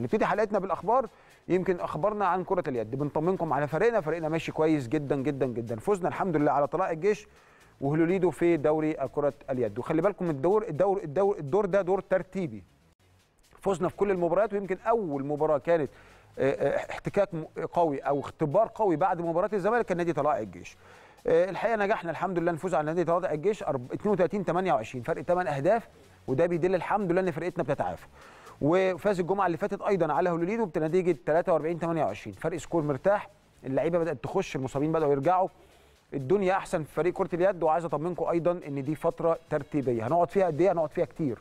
هنبتدي يعني حلقتنا بالاخبار يمكن اخبارنا عن كره اليد بنطمنكم على فريقنا فريقنا ماشي كويس جدا جدا جدا فزنا الحمد لله على طلائع الجيش وهلوليدو في دوري كره اليد وخلي بالكم الدور الدور الدور الدور ده دور ترتيبي فزنا في كل المباريات ويمكن اول مباراه كانت آه، آه، احتكاك قوي او اختبار قوي بعد مباراه الزمالك كان نادي طلائع الجيش آه، الحقيقه نجحنا الحمد لله نفوز على نادي طلائع الجيش 32 28 فرق 8 اهداف وده بيدل الحمد لله ان فرقتنا بتتعافى وفاز الجمعه اللي فاتت ايضا على هولوليدو بنتيجه 43 28 فرق سكور مرتاح اللعيبه بدات تخش المصابين بداوا يرجعوا الدنيا احسن في فريق كره اليد وعايز اطمنكم ايضا ان دي فتره ترتيبيه هنقعد فيها قد ايه هنقعد فيها كتير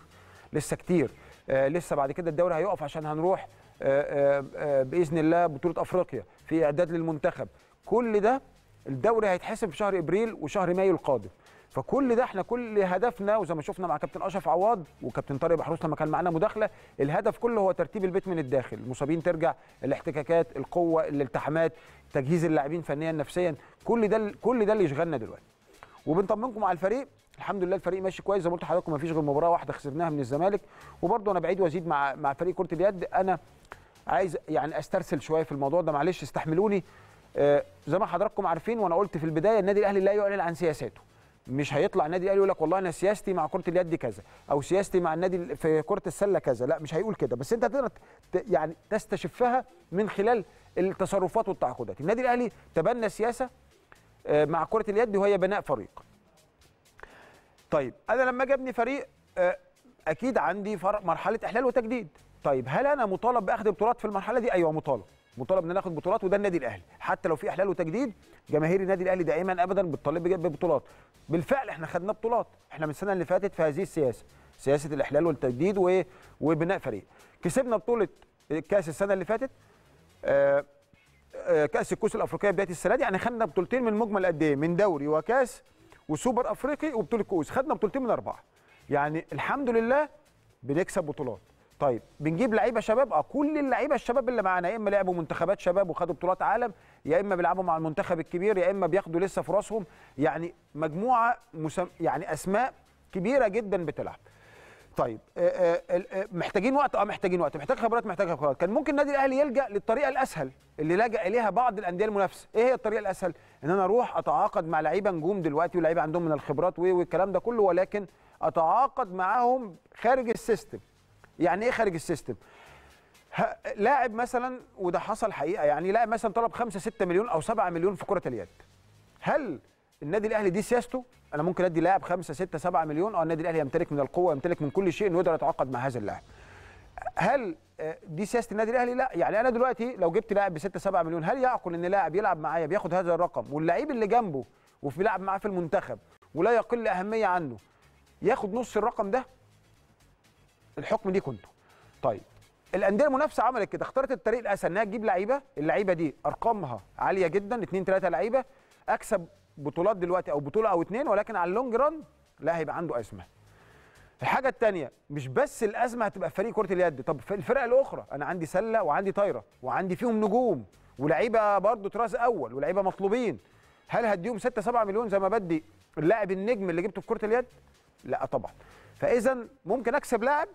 لسه كتير آه لسه بعد كده الدوري هيقف عشان هنروح آه آه, آه، باذن الله بطوله افريقيا في اعداد للمنتخب كل ده الدوري هيتحسم في شهر ابريل وشهر مايو القادم فكل ده احنا كل هدفنا وزي ما شفنا مع كابتن اشرف عواض وكابتن طارق بحروس لما كان معانا مداخله الهدف كله هو ترتيب البيت من الداخل المصابين ترجع الاحتكاكات القوه الالتحامات تجهيز اللاعبين فنيا نفسيا كل ده كل ده اللي يشغلنا دلوقتي وبنطمنكم على الفريق الحمد لله الفريق ماشي كويس زي ما قلت لحضراتكم ما فيش غير مباراه واحده خسرناها من الزمالك وبرده انا بعيد وازيد مع مع فريق كره اليد انا عايز يعني استرسل شويه في الموضوع ده معلش استحملوني آه زي ما حضراتكم عارفين وانا قلت في البدايه النادي الاهلي لا يعلن عن سياساته مش هيطلع النادي الاهلي يقول لك والله انا سياستي مع كره اليد كذا او سياستي مع النادي في كره السله كذا لا مش هيقول كده بس انت هتقدر يعني تستشفها من خلال التصرفات والتعاقدات النادي الاهلي تبنى سياسه آه، مع كره اليد وهي بناء فريق طيب انا لما جابني فريق آه، اكيد عندي مرحله احلال وتجديد طيب هل انا مطالب باخذ بطولات في المرحله دي ايوه مطالب مطالب ان ناخد بطولات وده النادي الاهلي حتى لو في احلال وتجديد جماهير النادي الاهلي دائما ابدا بتطالب ببطولات بالفعل احنا خدنا بطولات احنا من السنه اللي فاتت في هذه السياسه سياسه الاحلال والتجديد وبناء فريق كسبنا بطوله كاس السنه اللي فاتت آه، آه، كاس الكؤوس الافريقيه بدايه السنه دي يعني خدنا بطولتين من مجمل قد ايه من دوري وكاس وسوبر افريقي وبطوله كؤوس خدنا بطولتين من اربعه يعني الحمد لله بنكسب بطولات طيب بنجيب لعيبه شباب اه كل اللعيبه الشباب اللي معانا يا اما لعبوا منتخبات شباب وخدوا بطولات عالم يا اما بيلعبوا مع المنتخب الكبير يا اما بياخدوا لسه فرصهم يعني مجموعه مسم... يعني اسماء كبيره جدا بتلعب طيب آه، آه، آه، محتاجين وقت اه محتاجين وقت محتاج خبرات محتاج خبرات كان ممكن النادي الاهلي يلجا للطريقه الاسهل اللي لجا اليها بعض الانديه المنافسه ايه هي الطريقه الاسهل ان انا اروح اتعاقد مع لعيبه نجوم دلوقتي ولاعيبه عندهم من الخبرات والكلام ده كله ولكن اتعاقد معاهم خارج السيستم يعني ايه خارج السيستم لاعب مثلا وده حصل حقيقه يعني لاعب مثلا طلب 5 6 مليون او 7 مليون في كره اليد هل النادي الاهلي دي سياسته انا ممكن ادي لاعب 5 6 7 مليون اه النادي الاهلي يمتلك من القوه يمتلك من كل شيء انه يقدر يتعاقد مع هذا اللاعب هل آه، دي سياسه النادي الاهلي لا يعني انا دلوقتي لو جبت لاعب ب 6 7 مليون هل يعقل ان لاعب يلعب معايا بياخد هذا الرقم واللعيب اللي جنبه وفي لاعب معاه في المنتخب ولا يقل اهميه عنه ياخد نص الرقم ده الحكم دي كنتوا طيب الانديه المنافسه عملت كده اختارت الطريق الاسهل انها تجيب لعيبه اللعيبه دي ارقامها عاليه جدا 2 3 لعيبه اكسب بطولات دلوقتي او بطوله او اثنين ولكن على اللونج ران لا هيبقى عنده ازمه الحاجه الثانيه مش بس الازمه هتبقى في فريق كره اليد طب في الفرق الاخرى انا عندي سله وعندي طايره وعندي فيهم نجوم ولعيبه برضه طراز اول ولعيبه مطلوبين هل هديهم 6 7 مليون زي ما بدي اللاعب النجم اللي جبته في كره اليد لا طبعا فاذا ممكن اكسب لاعب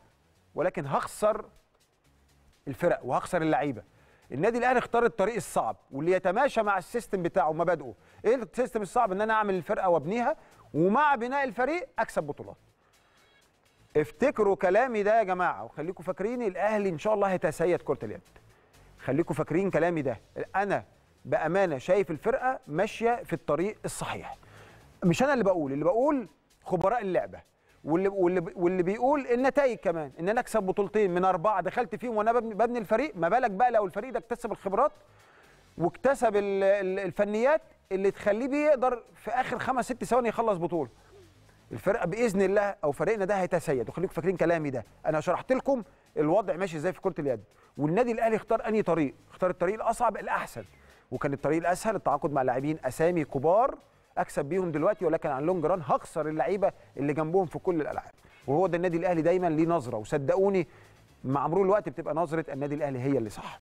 ولكن هخسر الفرق وهخسر اللعيبه النادي الاهلي اختار الطريق الصعب واللي يتماشى مع السيستم بتاعه مبادئه ايه السيستم الصعب ان انا اعمل الفرقه وابنيها ومع بناء الفريق اكسب بطولات افتكروا كلامي ده يا جماعه وخليكم فاكرين الاهلي ان شاء الله هيتسيد كره اليد خليكم فاكرين كلامي ده انا بامانه شايف الفرقه ماشيه في الطريق الصحيح مش انا اللي بقول اللي بقول خبراء اللعبه واللي واللي واللي بيقول النتائج كمان ان انا اكسب بطولتين من اربعه دخلت فيهم وانا ببني, ببني الفريق ما بالك بقى لو الفريق ده اكتسب الخبرات واكتسب الفنيات اللي تخليه بيقدر في اخر خمس ست ثواني يخلص بطوله الفرقه باذن الله او فريقنا ده هيتسيد وخليكم فاكرين كلامي ده انا شرحت لكم الوضع ماشي ازاي في كره اليد والنادي الاهلي اختار انهي طريق اختار الطريق الاصعب الاحسن وكان الطريق الاسهل التعاقد مع لاعبين اسامي كبار اكسب بيهم دلوقتي ولكن على اللونج ران هخسر اللعيبه اللي جنبهم في كل الالعاب وهو ده النادي الاهلي دايما ليه نظره وصدقوني مع مرور الوقت بتبقى نظره النادي الاهلي هي اللي صح